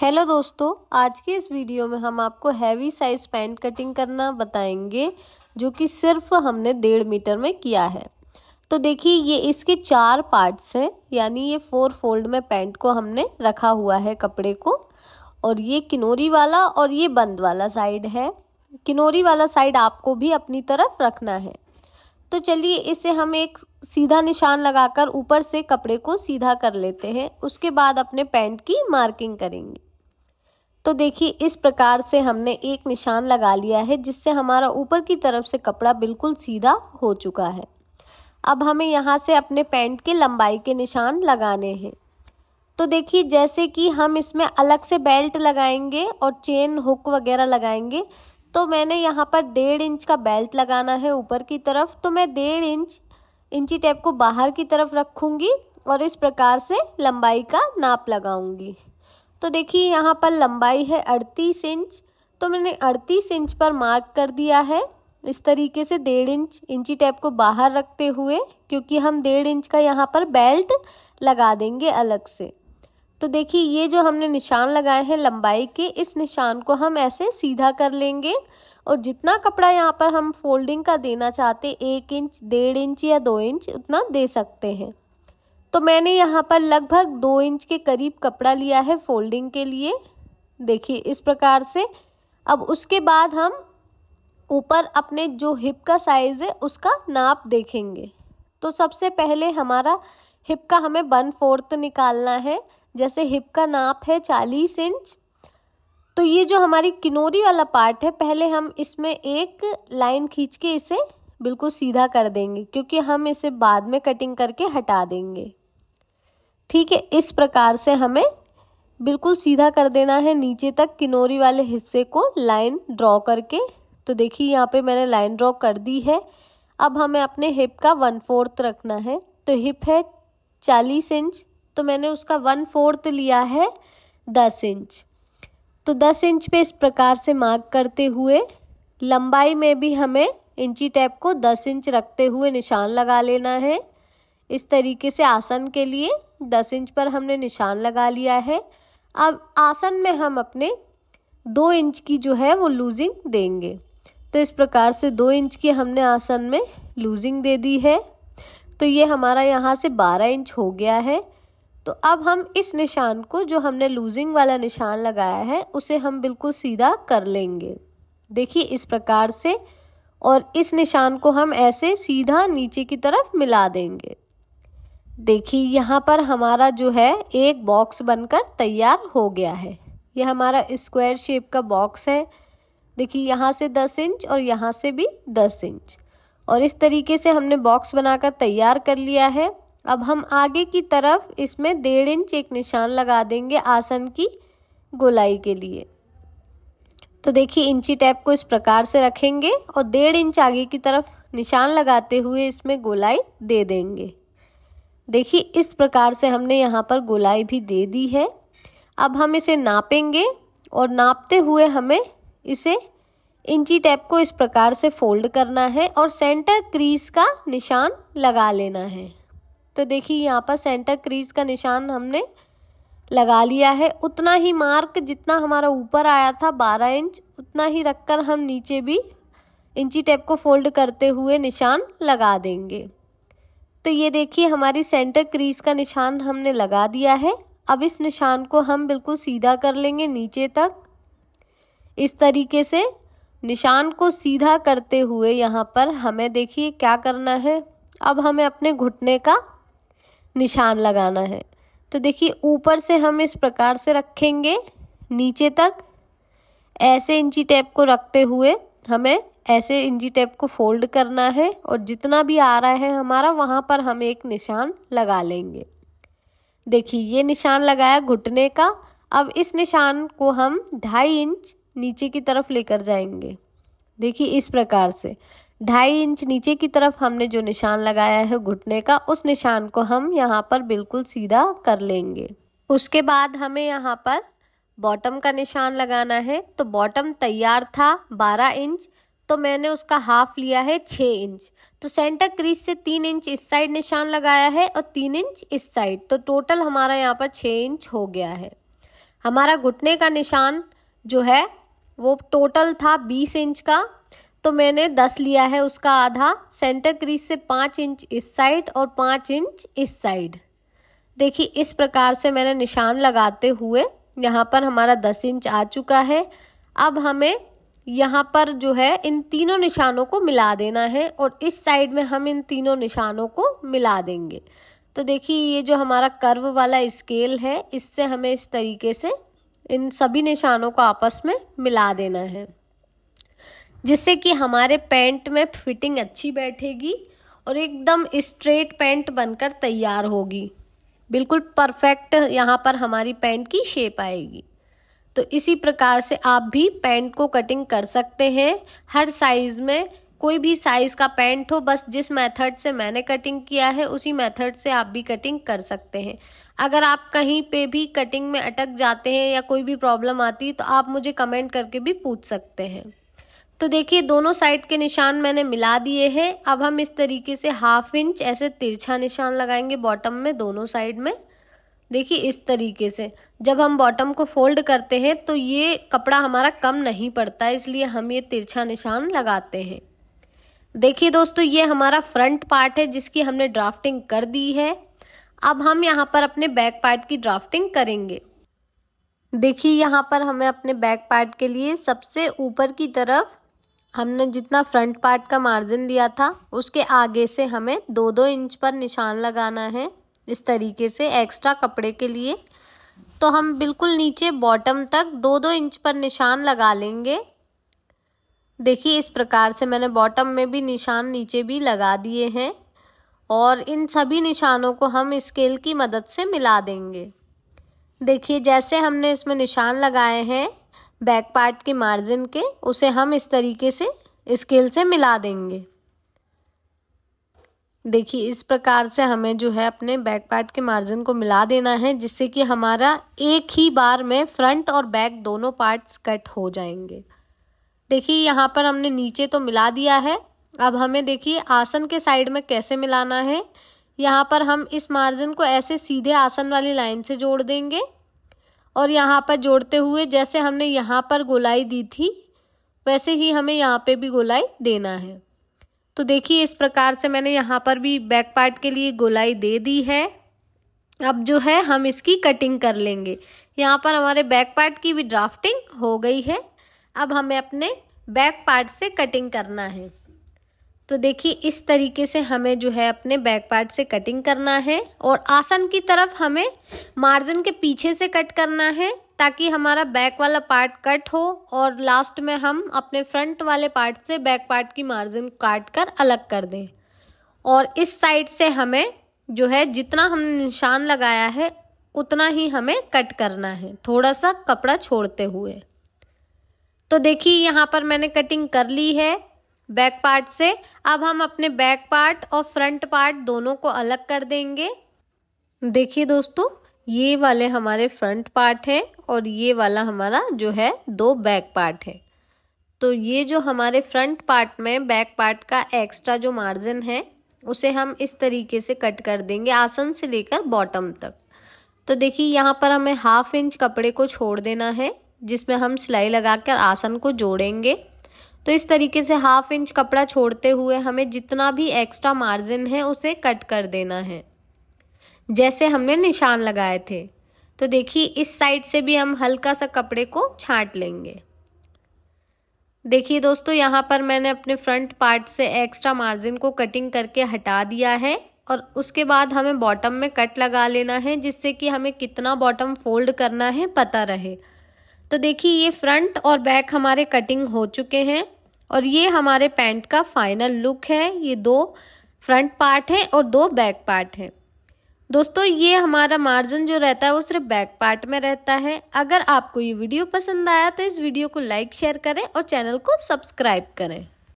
hello दोस्तों आज के इस वीडियो में हम आपको हैवी साइज पैंट कटिंग करना बताएंगे जो कि सिर्फ हमने डेढ़ मीटर में किया है तो देखिए ये इसके चार पार्ट्स हैं यानी ये फोर फोल्ड में पैंट को हमने रखा हुआ है कपड़े को और ये किनोरी वाला और ये बंद वाला साइड है किनोरी वाला साइड आपको भी अपनी तरफ रखना है तो चलिए इसे हम एक सीधा निशान लगाकर ऊपर से कपड़े को सीधा कर लेते हैं उसके बाद अपने पैंट की मार्किंग करेंगे तो देखिए इस प्रकार से हमने एक निशान लगा लिया है जिससे हमारा ऊपर की तरफ से कपड़ा बिल्कुल सीधा हो चुका है अब हमें यहाँ से अपने पैंट के लंबाई के निशान लगाने हैं तो देखिए जैसे कि हम इसमें अलग से बेल्ट लगाएंगे और चेन हुक वगैरह लगाएंगे तो मैंने यहाँ पर डेढ़ इंच का बेल्ट लगाना है ऊपर की तरफ तो मैं डेढ़ इंच इंची टेप को बाहर की तरफ रखूँगी और इस प्रकार से लंबाई का नाप लगाऊंगी तो देखिए यहाँ पर लंबाई है अड़तीस इंच तो मैंने अड़तीस इंच पर मार्क कर दिया है इस तरीके से डेढ़ इंच इंची टैप को बाहर रखते हुए क्योंकि हम डेढ़ इंच का यहाँ पर बेल्ट लगा देंगे अलग से तो देखिए ये जो हमने निशान लगाए हैं लंबाई के इस निशान को हम ऐसे सीधा कर लेंगे और जितना कपड़ा यहाँ पर हम फोल्डिंग का देना चाहते एक इंच डेढ़ इंच या दो इंच उतना दे सकते हैं तो मैंने यहाँ पर लगभग दो इंच के करीब कपड़ा लिया है फोल्डिंग के लिए देखिए इस प्रकार से अब उसके बाद हम ऊपर अपने जो हिप का साइज़ है उसका नाप देखेंगे तो सबसे पहले हमारा हिप का हमें वन फोर्थ निकालना है जैसे हिप का नाप है चालीस इंच तो ये जो हमारी किनोरी वाला पार्ट है पहले हम इसमें एक लाइन खींच के इसे बिल्कुल सीधा कर देंगे क्योंकि हम इसे बाद में कटिंग करके हटा देंगे ठीक है इस प्रकार से हमें बिल्कुल सीधा कर देना है नीचे तक किनोरी वाले हिस्से को लाइन ड्रॉ करके तो देखिए यहाँ पे मैंने लाइन ड्रॉ कर दी है अब हमें अपने हिप का वन फोर्थ रखना है तो हिप है चालीस इंच तो मैंने उसका वन फोर्थ लिया है दस इंच तो दस इंच पे इस प्रकार से मार्क करते हुए लंबाई में भी हमें इंची टैप को 10 इंच रखते हुए निशान लगा लेना है इस तरीके से आसन के लिए 10 इंच पर हमने निशान लगा लिया है अब आसन में हम अपने दो इंच की जो है वो लूजिंग देंगे तो इस प्रकार से दो इंच की हमने आसन में लूजिंग दे दी है तो ये हमारा यहाँ से बारह इंच हो गया है तो अब हम इस निशान को जो हमने लूजिंग वाला निशान लगाया है उसे हम बिल्कुल सीधा कर लेंगे देखिए इस प्रकार से और इस निशान को हम ऐसे सीधा नीचे की तरफ मिला देंगे देखिए यहाँ पर हमारा जो है एक बॉक्स बनकर तैयार हो गया है यह हमारा स्क्वायर शेप का बॉक्स है देखिए यहाँ से दस इंच और यहाँ से भी दस इंच और इस तरीके से हमने बॉक्स बनाकर तैयार कर लिया है अब हम आगे की तरफ इसमें डेढ़ इंच एक निशान लगा देंगे आसन की गोलाई के लिए तो देखिए इंची टैप को इस प्रकार से रखेंगे और डेढ़ इंच आगे की तरफ निशान लगाते हुए इसमें गोलाई दे देंगे देखिए इस प्रकार से हमने यहाँ पर गोलाई भी दे दी है अब हम इसे नापेंगे और नापते हुए हमें इसे इंची टैप को इस प्रकार से फोल्ड करना है और सेंटर क्रीज का निशान लगा लेना है तो देखिए यहाँ पर सेंटर क्रीज का निशान हमने लगा लिया है उतना ही मार्क जितना हमारा ऊपर आया था 12 इंच उतना ही रखकर हम नीचे भी इंची टेप को फोल्ड करते हुए निशान लगा देंगे तो ये देखिए हमारी सेंटर क्रीज का निशान हमने लगा दिया है अब इस निशान को हम बिल्कुल सीधा कर लेंगे नीचे तक इस तरीके से निशान को सीधा करते हुए यहाँ पर हमें देखिए क्या करना है अब हमें अपने घुटने का निशान लगाना है तो देखिए ऊपर से हम इस प्रकार से रखेंगे नीचे तक ऐसे इंची टेप को रखते हुए हमें ऐसे इंची टेप को फोल्ड करना है और जितना भी आ रहा है हमारा वहाँ पर हम एक निशान लगा लेंगे देखिए ये निशान लगाया घुटने का अब इस निशान को हम ढाई इंच नीचे की तरफ लेकर जाएंगे देखिए इस प्रकार से ढाई इंच नीचे की तरफ हमने जो निशान लगाया है घुटने का उस निशान को हम यहाँ पर बिल्कुल सीधा कर लेंगे उसके बाद हमें यहाँ पर बॉटम का निशान लगाना है तो बॉटम तैयार था बारह इंच तो मैंने उसका हाफ लिया है छः इंच तो सेंटर क्रीज से तीन इंच इस साइड निशान लगाया है और तीन इंच इस साइड तो टोटल हमारा यहाँ पर छः इंच हो गया है हमारा घुटने का निशान जो है वो टोटल था बीस इंच का तो मैंने दस लिया है उसका आधा सेंटर क्रीज से पाँच इंच इस साइड और पाँच इंच इस साइड देखिए इस प्रकार से मैंने निशान लगाते हुए यहाँ पर हमारा दस इंच आ चुका है अब हमें यहाँ पर जो है इन तीनों निशानों को मिला देना है और इस साइड में हम इन तीनों निशानों को मिला देंगे तो देखिए ये जो हमारा कर्व वाला स्केल है इससे हमें इस तरीके से इन सभी निशानों को आपस में मिला देना है जिससे कि हमारे पैंट में फिटिंग अच्छी बैठेगी और एकदम स्ट्रेट पैंट बनकर तैयार होगी बिल्कुल परफेक्ट यहाँ पर हमारी पैंट की शेप आएगी तो इसी प्रकार से आप भी पैंट को कटिंग कर सकते हैं हर साइज़ में कोई भी साइज़ का पैंट हो बस जिस मेथड से मैंने कटिंग किया है उसी मेथड से आप भी कटिंग कर सकते हैं अगर आप कहीं पे भी कटिंग में अटक जाते हैं या कोई भी प्रॉब्लम आती है तो आप मुझे कमेंट करके भी पूछ सकते हैं तो देखिए दोनों साइड के निशान मैंने मिला दिए हैं अब हम इस तरीके से हाफ इंच ऐसे तिरछा निशान लगाएंगे बॉटम में दोनों साइड में देखिए इस तरीके से जब हम बॉटम को फोल्ड करते हैं तो ये कपड़ा हमारा कम नहीं पड़ता इसलिए हम ये तिरछा निशान लगाते हैं देखिए दोस्तों ये हमारा फ्रंट पार्ट है जिसकी हमने ड्राफ्टिंग कर दी है अब हम यहाँ पर अपने बैक पार्ट की ड्राफ्टिंग करेंगे देखिए यहाँ पर हमें अपने बैक पार्ट के लिए सबसे ऊपर की तरफ हमने जितना फ्रंट पार्ट का मार्जिन लिया था उसके आगे से हमें दो दो इंच पर निशान लगाना है इस तरीके से एक्स्ट्रा कपड़े के लिए तो हम बिल्कुल नीचे बॉटम तक दो दो इंच पर निशान लगा लेंगे देखिए इस प्रकार से मैंने बॉटम में भी निशान नीचे भी लगा दिए हैं और इन सभी निशानों को हम स्केल की मदद से मिला देंगे देखिए जैसे हमने इसमें निशान लगाए हैं बैक पार्ट के मार्जिन के उसे हम इस तरीके से स्केल से मिला देंगे देखिए इस प्रकार से हमें जो है अपने बैक पार्ट के मार्जिन को मिला देना है जिससे कि हमारा एक ही बार में फ्रंट और बैक दोनों पार्ट्स कट हो जाएंगे देखिए यहाँ पर हमने नीचे तो मिला दिया है अब हमें देखिए आसन के साइड में कैसे मिलाना है यहाँ पर हम इस मार्जिन को ऐसे सीधे आसन वाली लाइन से जोड़ देंगे और यहाँ पर जोड़ते हुए जैसे हमने यहाँ पर गोलाई दी थी वैसे ही हमें यहाँ पे भी गोलाई देना है तो देखिए इस प्रकार से मैंने यहाँ पर भी बैक पार्ट के लिए गोलाई दे दी है अब जो है हम इसकी कटिंग कर लेंगे यहाँ पर हमारे बैक पार्ट की भी ड्राफ्टिंग हो गई है अब हमें अपने बैक पार्ट से कटिंग करना है तो देखिए इस तरीके से हमें जो है अपने बैक पार्ट से कटिंग करना है और आसन की तरफ हमें मार्जिन के पीछे से कट करना है ताकि हमारा बैक वाला पार्ट कट हो और लास्ट में हम अपने फ्रंट वाले पार्ट से बैक पार्ट की मार्जिन काट कर अलग कर दें और इस साइड से हमें जो है जितना हमने निशान लगाया है उतना ही हमें कट करना है थोड़ा सा कपड़ा छोड़ते हुए तो देखिए यहाँ पर मैंने कटिंग कर ली है बैक पार्ट से अब हम अपने बैक पार्ट और फ्रंट पार्ट दोनों को अलग कर देंगे देखिए दोस्तों ये वाले हमारे फ्रंट पार्ट हैं और ये वाला हमारा जो है दो बैक पार्ट है तो ये जो हमारे फ्रंट पार्ट में बैक पार्ट का एक्स्ट्रा जो मार्जिन है उसे हम इस तरीके से कट कर देंगे आसन से लेकर बॉटम तक तो देखिए यहाँ पर हमें हाफ इंच कपड़े को छोड़ देना है जिसमें हम सिलाई लगाकर आसन को जोड़ेंगे तो इस तरीके से हाफ इंच कपड़ा छोड़ते हुए हमें जितना भी एक्स्ट्रा मार्जिन है उसे कट कर देना है जैसे हमने निशान लगाए थे तो देखिए इस साइड से भी हम हल्का सा कपड़े को छाँट लेंगे देखिए दोस्तों यहाँ पर मैंने अपने फ्रंट पार्ट से एक्स्ट्रा मार्जिन को कटिंग करके हटा दिया है और उसके बाद हमें बॉटम में कट लगा लेना है जिससे कि हमें कितना बॉटम फोल्ड करना है पता रहे तो देखिए ये फ्रंट और बैक हमारे कटिंग हो चुके हैं और ये हमारे पैंट का फाइनल लुक है ये दो फ्रंट पार्ट है और दो बैक पार्ट है दोस्तों ये हमारा मार्जिन जो रहता है वो सिर्फ बैक पार्ट में रहता है अगर आपको ये वीडियो पसंद आया तो इस वीडियो को लाइक शेयर करें और चैनल को सब्सक्राइब करें